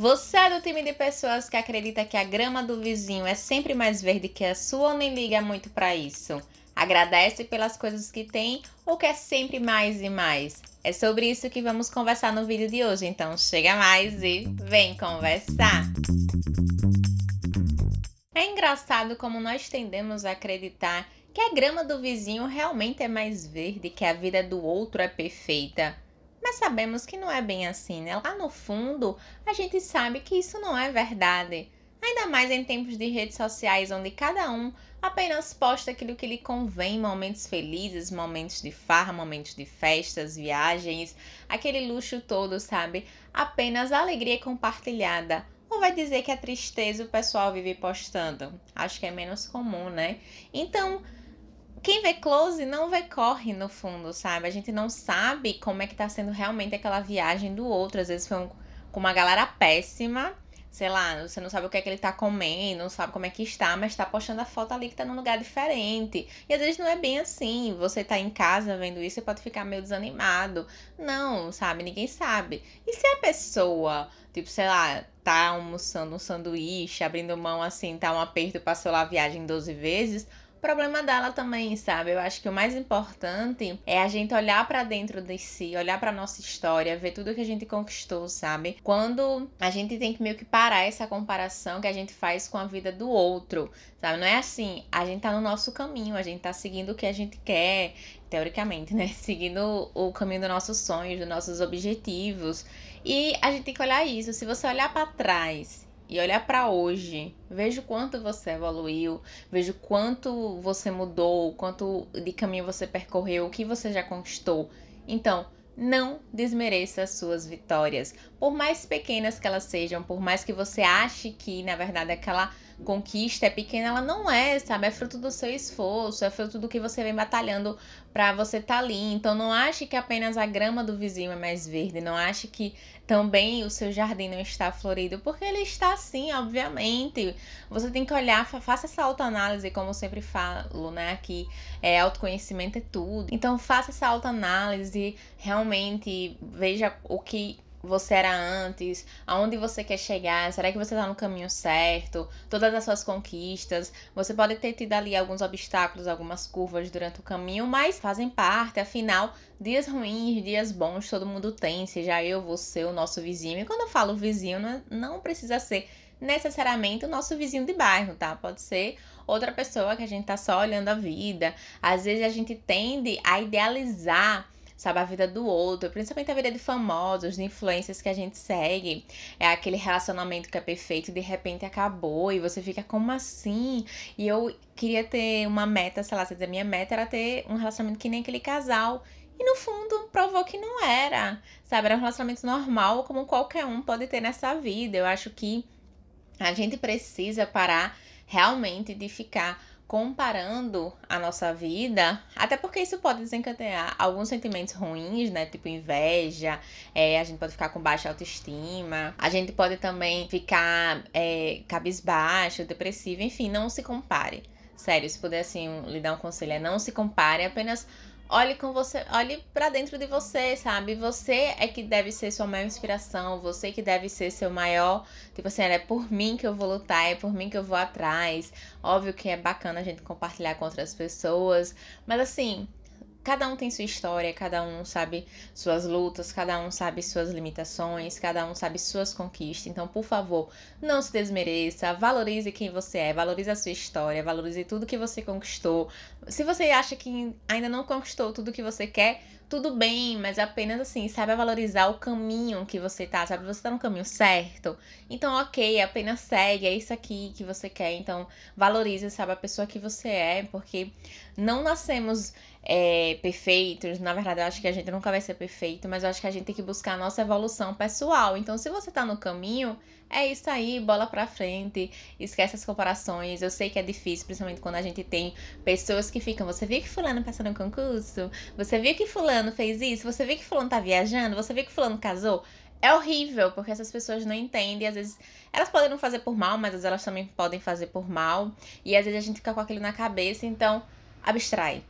Você é do time de pessoas que acredita que a grama do vizinho é sempre mais verde que a sua ou nem liga muito para isso? Agradece pelas coisas que tem ou quer sempre mais e mais? É sobre isso que vamos conversar no vídeo de hoje, então chega mais e vem conversar! É engraçado como nós tendemos a acreditar que a grama do vizinho realmente é mais verde, que a vida do outro é perfeita. Mas sabemos que não é bem assim, né? Lá no fundo, a gente sabe que isso não é verdade. Ainda mais em tempos de redes sociais onde cada um apenas posta aquilo que lhe convém, momentos felizes, momentos de farra, momentos de festas, viagens, aquele luxo todo, sabe? Apenas a alegria compartilhada. Ou vai dizer que a é tristeza o pessoal vive postando? Acho que é menos comum, né? Então, quem vê close não vê corre no fundo, sabe? A gente não sabe como é que tá sendo realmente aquela viagem do outro. Às vezes foi um, com uma galera péssima, sei lá, você não sabe o que é que ele tá comendo, não sabe como é que está, mas tá postando a foto ali que tá num lugar diferente. E às vezes não é bem assim. Você tá em casa vendo isso, e pode ficar meio desanimado. Não, sabe? Ninguém sabe. E se a pessoa, tipo, sei lá, tá almoçando um sanduíche, abrindo mão assim, tá um aperto, passou lá a viagem 12 vezes problema dela também, sabe? Eu acho que o mais importante é a gente olhar para dentro de si, olhar para nossa história, ver tudo que a gente conquistou, sabe? Quando a gente tem que meio que parar essa comparação que a gente faz com a vida do outro, sabe? Não é assim, a gente tá no nosso caminho, a gente tá seguindo o que a gente quer, teoricamente, né? Seguindo o caminho dos nossos sonhos, dos nossos objetivos. E a gente tem que olhar isso. Se você olhar para trás e olhar para hoje, vejo quanto você evoluiu, vejo quanto você mudou, quanto de caminho você percorreu, o que você já conquistou. Então, não desmereça as suas vitórias, por mais pequenas que elas sejam, por mais que você ache que na verdade aquela é conquista é pequena, ela não é, sabe? É fruto do seu esforço, é fruto do que você vem batalhando para você estar tá ali. Então não ache que apenas a grama do vizinho é mais verde, não ache que também o seu jardim não está florido, porque ele está sim, obviamente. Você tem que olhar, faça essa autoanálise, como eu sempre falo, né? Que é autoconhecimento é tudo. Então faça essa autoanálise, realmente veja o que você era antes, aonde você quer chegar, será que você está no caminho certo, todas as suas conquistas. Você pode ter tido ali alguns obstáculos, algumas curvas durante o caminho, mas fazem parte, afinal, dias ruins, dias bons, todo mundo tem, seja eu, você, o nosso vizinho. E quando eu falo vizinho, não é, precisa ser necessariamente o nosso vizinho de bairro, tá? Pode ser outra pessoa que a gente tá só olhando a vida. Às vezes a gente tende a idealizar sabe? A vida do outro, principalmente a vida de famosos, de influências que a gente segue. É aquele relacionamento que é perfeito e de repente acabou e você fica como assim? E eu queria ter uma meta, sei lá, se a minha meta era ter um relacionamento que nem aquele casal. E no fundo provou que não era, sabe? Era um relacionamento normal, como qualquer um pode ter nessa vida. Eu acho que a gente precisa parar realmente de ficar comparando a nossa vida, até porque isso pode desencadear alguns sentimentos ruins, né? Tipo inveja, é, a gente pode ficar com baixa autoestima, a gente pode também ficar é, cabisbaixo, depressivo, enfim, não se compare. Sério, se puder assim lhe dar um conselho, é não se compare, é apenas olhe com você, olhe para dentro de você, sabe? Você é que deve ser sua maior inspiração, você que deve ser seu maior, tipo assim, é por mim que eu vou lutar, é por mim que eu vou atrás. Óbvio que é bacana a gente compartilhar com outras pessoas, mas assim, cada um tem sua história, cada um sabe suas lutas, cada um sabe suas limitações, cada um sabe suas conquistas. Então, por favor, não se desmereça, valorize quem você é, valorize a sua história, valorize tudo que você conquistou, se você acha que ainda não conquistou tudo que você quer, tudo bem, mas é apenas assim, saiba valorizar o caminho que você tá, sabe? Você tá no caminho certo. Então, ok, é apenas segue, é isso aqui que você quer. Então, valorize, sabe, a pessoa que você é, porque não nascemos é, perfeitos. Na verdade, eu acho que a gente nunca vai ser perfeito, mas eu acho que a gente tem que buscar a nossa evolução pessoal. Então, se você tá no caminho é isso aí, bola pra frente, esquece as comparações. Eu sei que é difícil, principalmente quando a gente tem pessoas que ficam. Você viu que Fulano passou no concurso? Você viu que Fulano fez isso? Você viu que Fulano tá viajando? Você viu que Fulano casou? É horrível, porque essas pessoas não entendem. Às vezes elas podem não fazer por mal, mas às vezes elas também podem fazer por mal. E às vezes a gente fica com aquilo na cabeça, então abstrai.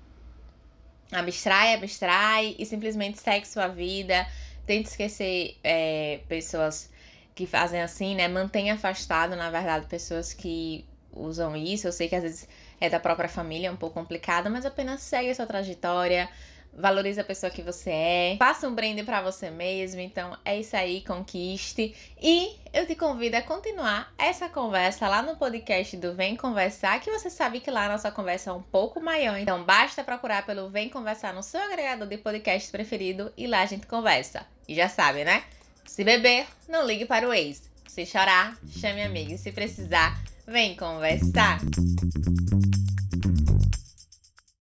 Abstrai, abstrai e simplesmente segue sua vida. Tente esquecer é, pessoas que fazem assim, né? Mantém afastado, na verdade, pessoas que usam isso. Eu sei que às vezes é da própria família, é um pouco complicado, mas apenas segue a sua trajetória, valorize a pessoa que você é, faça um branding para você mesmo. Então é isso aí, conquiste. E eu te convido a continuar essa conversa lá no podcast do Vem Conversar, que você sabe que lá a nossa conversa é um pouco maior. Então basta procurar pelo Vem Conversar no seu agregador de podcast preferido e lá a gente conversa. E já sabe, né? Se beber, não ligue para o ex. Se chorar, chame amigo. E se precisar, vem conversar.